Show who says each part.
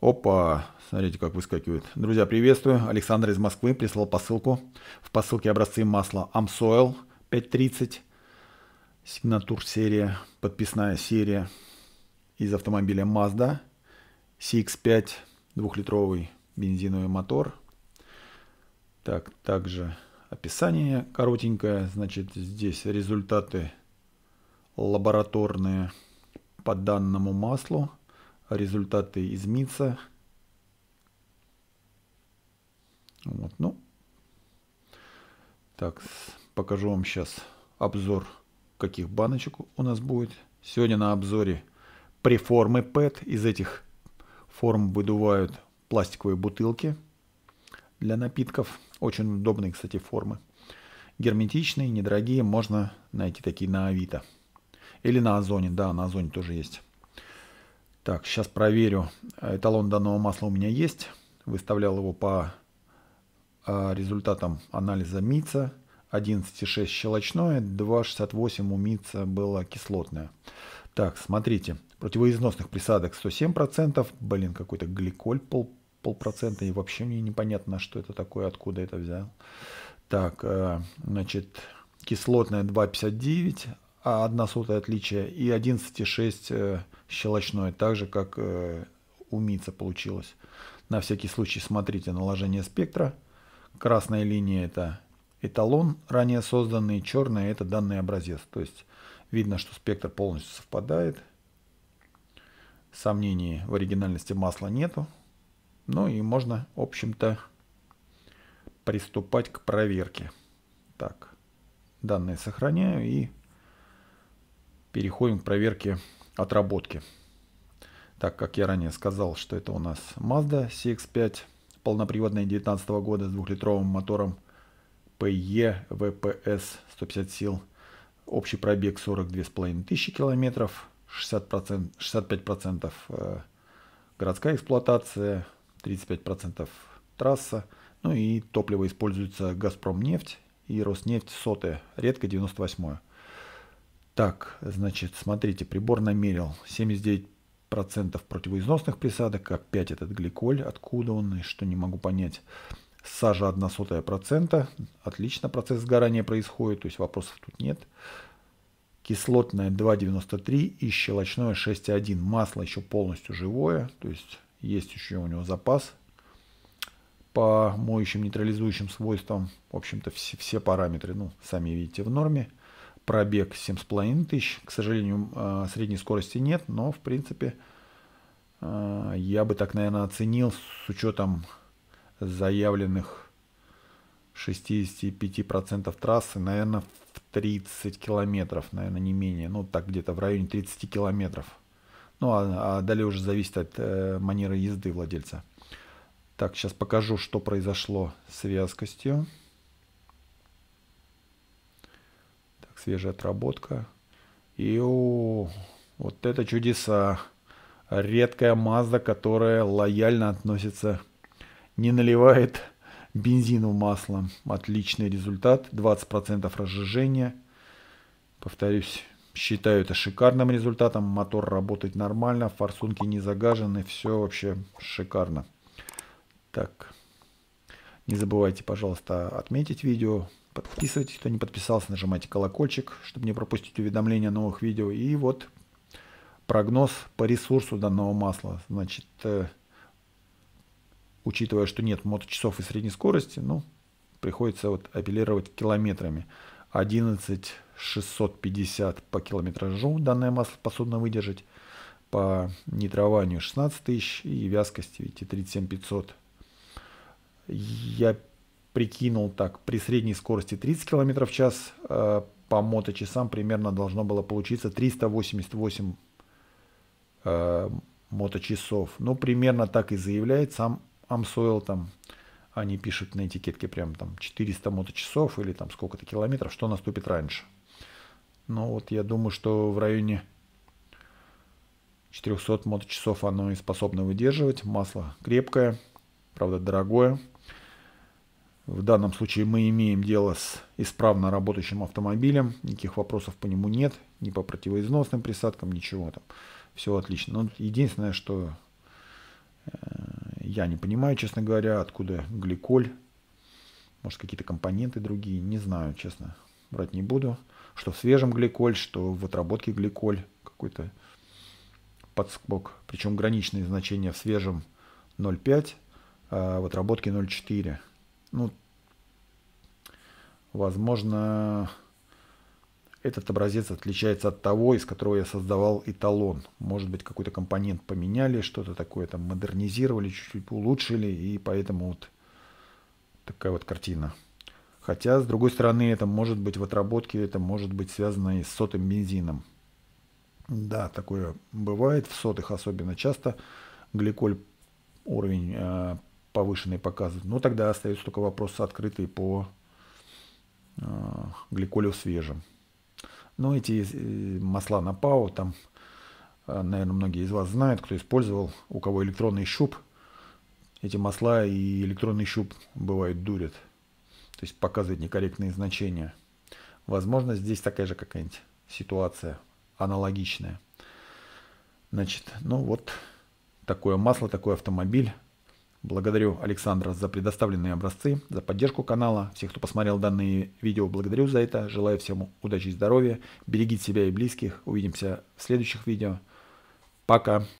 Speaker 1: Опа, смотрите, как выскакивает. Друзья, приветствую. Александр из Москвы прислал посылку. В посылке образцы масла Amsoil 530. Сигнатур серия, подписная серия из автомобиля Mazda. CX-5, двухлитровый бензиновый мотор. Так, также описание коротенькое. Значит, здесь результаты лабораторные по данному маслу результаты из Вот, ну. Так, покажу вам сейчас обзор, каких баночек у нас будет. Сегодня на обзоре преформы PET. Из этих форм выдувают пластиковые бутылки для напитков. Очень удобные, кстати, формы. Герметичные, недорогие, можно найти такие на Авито. Или на Озоне, да, на Озоне тоже есть. Так, сейчас проверю. Эталон данного масла у меня есть. Выставлял его по а, результатам анализа МИЦа. 11,6 щелочное, 2,68 у МИЦа было кислотное. Так, смотрите, противоизносных присадок 107%, блин, какой-то гликоль пол, полпроцента, и вообще мне непонятно, что это такое, откуда это взял. Так, э, значит, кислотное 2,59, а одна сотая отличия и 11,6 э, щелочной, так же как э, у МИЦа получилось. На всякий случай смотрите наложение спектра. Красная линия это эталон, ранее созданный, черная это данный образец. То есть видно, что спектр полностью совпадает. Сомнений в оригинальности масла нету. Ну и можно, в общем-то, приступать к проверке. Так, данные сохраняю и переходим к проверке отработки. Так как я ранее сказал, что это у нас Mazda CX-5 полноприводная 2019 года с двухлитровым мотором PE VPS 150 сил. Общий пробег 42,5 тысячи километров, 60%, 65% э, городская эксплуатация, 35% трасса. Ну и топливо используется Газпром нефть и «Роснефть» сотая, редко 98 -е. Так, значит, смотрите, прибор намерил 79% противоизносных присадок, опять этот гликоль, откуда он и что не могу понять. Сажа 0,01%, отлично процесс сгорания происходит, то есть вопросов тут нет. Кислотное 2,93 и щелочное 6,1. Масло еще полностью живое, то есть есть еще у него запас по моющим нейтрализующим свойствам. В общем-то все, все параметры, ну, сами видите, в норме пробег 7,5 тысяч. К сожалению, а, средней скорости нет, но, в принципе, а, я бы так, наверное, оценил с учетом заявленных 65% трассы, наверное, в 30 километров, наверное, не менее. Ну, так где-то в районе 30 километров. Ну, а, а далее уже зависит от э, манеры езды владельца. Так, сейчас покажу, что произошло с вязкостью. свежая отработка. И о, вот это чудеса. Редкая Мазда, которая лояльно относится, не наливает бензину маслом. Отличный результат, 20% разжижения. Повторюсь, считаю это шикарным результатом. Мотор работает нормально, форсунки не загажены, все вообще шикарно. Так. Не забывайте, пожалуйста, отметить видео, подписывайтесь, кто не подписался, нажимайте колокольчик, чтобы не пропустить уведомления о новых видео. И вот прогноз по ресурсу данного масла. Значит, э, учитывая, что нет моточасов и средней скорости, ну, приходится вот апеллировать километрами. 11 650 по километражу данное масло способно выдержать, по нитрованию 16 тысяч и вязкости видите, 37 500 я прикинул так, при средней скорости 30 км в час э, по моточасам примерно должно было получиться 388 э, моточасов. Ну, примерно так и заявляет сам Амсойл там. Они пишут на этикетке прям там 400 моточасов или там сколько-то километров, что наступит раньше. Но ну, вот я думаю, что в районе 400 моточасов оно и способно выдерживать. Масло крепкое, правда дорогое. В данном случае мы имеем дело с исправно работающим автомобилем, никаких вопросов по нему нет, ни по противоизносным присадкам, ничего там. Все отлично. Но единственное, что э, я не понимаю, честно говоря, откуда гликоль. Может, какие-то компоненты другие. Не знаю, честно. Брать не буду. Что в свежем гликоль, что в отработке гликоль. Какой-то подскок. Причем граничные значения в свежем 0,5, а в отработке 0,4. Ну, возможно, этот образец отличается от того, из которого я создавал эталон. Может быть, какой-то компонент поменяли, что-то такое там модернизировали, чуть-чуть улучшили, и поэтому вот такая вот картина. Хотя, с другой стороны, это может быть в отработке, это может быть связано и с сотым бензином. Да, такое бывает, в сотых особенно часто. Гликоль уровень э, повышенные показывают. но тогда остается только вопрос открытый по а, гликолю свежим. Но эти э, масла на ПАО, там, а, наверное, многие из вас знают, кто использовал, у кого электронный щуп, эти масла и электронный щуп бывают дурят. То есть показывают некорректные значения. Возможно, здесь такая же какая-нибудь ситуация аналогичная. Значит, ну вот такое масло, такой автомобиль. Благодарю Александра за предоставленные образцы, за поддержку канала. Всех, кто посмотрел данные видео, благодарю за это. Желаю всем удачи и здоровья. Берегите себя и близких. Увидимся в следующих видео. Пока.